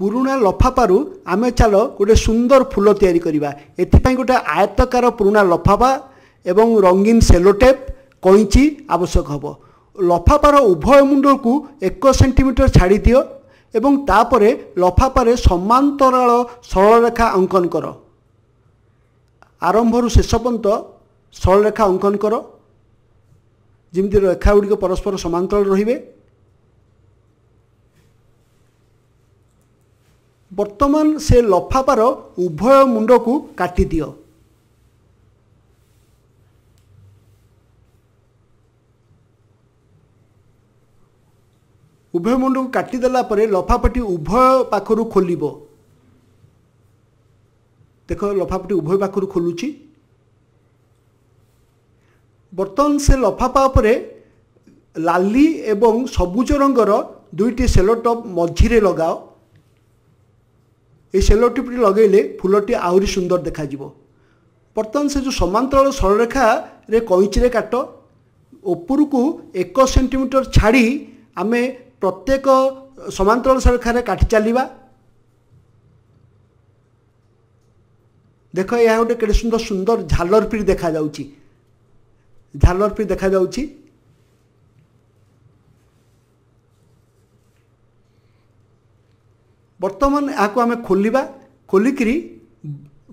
ପୁରୁଣା ଲଫାପାରୁ ଆମେ ଚାଲ ଗୋଟେ ସୁନ୍ଦର ଫୁଲ ତିଆରି କରିବା ଏଥିପାଇଁ ଗୋଟେ ଆୟତକାର ପୁରୁଣା ଲଫାପା ଏବଂ ରଙ୍ଗୀନ ସେଲୋଟେପ୍ କଇଁଚି ଆବଶ୍ୟକ ହେବ ଲଫାପାର ଉଭୟ ମୁଣ୍ଡକୁ ଏକ ସେଣ୍ଟିମିଟର ଛାଡ଼ିଦିଅ ଏବଂ ତାପରେ ଲଫାପାରେ ସମାନ୍ତରାଳ ସରଳରେଖା ଅଙ୍କନ କର ଆରମ୍ଭରୁ ଶେଷ ପର୍ଯ୍ୟନ୍ତ ସରଳରେଖା ଅଙ୍କନ କର ଯେମିତି ରେଖାଗୁଡ଼ିକ ପରସ୍ପର ସମାନ୍ତରାଳ ରହିବେ ବର୍ତ୍ତମାନ ସେ ଲଫାପାର ଉଭୟ ମୁଣ୍ଡକୁ କାଟିଦିଅ ଉଭୟ ମୁଣ୍ଡକୁ କାଟିଦେଲା ପରେ ଲଫାପାଟି ଉଭୟ ପାଖରୁ ଖୋଲିବ ଦେଖ ଲଫାପାଟି ଉଭୟ ପାଖରୁ ଖୋଲୁଛି ବର୍ତ୍ତମାନ ସେ ଲଫାପା ଉପରେ ଲାଲି ଏବଂ ସବୁଜ ରଙ୍ଗର ଦୁଇଟି ସେଲୋଟପ୍ ମଝିରେ ଲଗାଅ ଏଇ ସେଲୋ ଲଗାଇଲେ ଫୁଲଟି ଆହୁରି ସୁନ୍ଦର ଦେଖାଯିବ ବର୍ତ୍ତମାନ ସେ ଯେଉଁ ସମାନ୍ତରାଳ ସରଳରେଖାରେ କଇଁଚିରେ କାଟ ଉପରକୁ ଏକ ସେଣ୍ଟିମିଟର ଛାଡ଼ି ଆମେ ପ୍ରତ୍ୟେକ ସମାନ୍ତରାଳ ସରଳରେଖାରେ କାଠି ଚାଲିବା ଦେଖ ଏହା ଗୋଟେ କେତେ ସୁନ୍ଦର ସୁନ୍ଦର ଝାଲର ପିଡ଼ି ଦେଖାଯାଉଛି ଝାଲର ପିଡ଼ି ଦେଖାଯାଉଛି ବର୍ତ୍ତମାନ ଏହାକୁ ଆମେ ଖୋଲିବା ଖୋଲିକିରି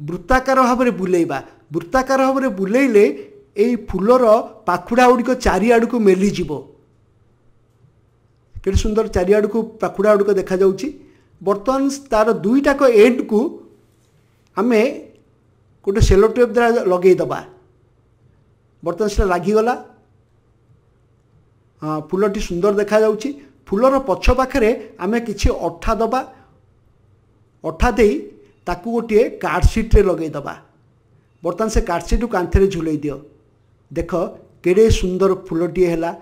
ବୃତ୍ତାକାର ଭାବରେ ବୁଲେଇବା ବୃତ୍ତାକାର ଭାବରେ ବୁଲେଇଲେ ଏଇ ଫୁଲର ପାଖୁଡ଼ା ଗୁଡ଼ିକ ଚାରିଆଡ଼କୁ ମେଲିଯିବ କେତେ ସୁନ୍ଦର ଚାରିଆଡ଼କୁ ପାଖୁଡ଼ା ଗୁଡ଼ିକ ଦେଖାଯାଉଛି ବର୍ତ୍ତମାନ ତା'ର ଦୁଇଟାକ ଏଣ୍ଡକୁ ଆମେ ଗୋଟେ ସେଲୋଟେପ୍ ଦ୍ୱାରା ଦେବା ବର୍ତ୍ତମାନ ସେଟା ଲାଗିଗଲା ହଁ ଫୁଲଟି ସୁନ୍ଦର ଦେଖାଯାଉଛି ଫୁଲର ପଛ ପାଖରେ ଆମେ କିଛି ଅଠା ଦେବା ଅଠା ଦେଇ ତାକୁ ଗୋଟିଏ କାର୍ଡ଼ସିଟ୍ରେ ଲଗାଇଦେବା ବର୍ତ୍ତମାନ ସେ କାର୍ଡ଼ସିଟ୍କୁ କାନ୍ଥରେ ଝୁଲାଇ ଦିଅ ଦେଖ କେଡ଼େ ସୁନ୍ଦର ଫୁଲଟିଏ ହେଲା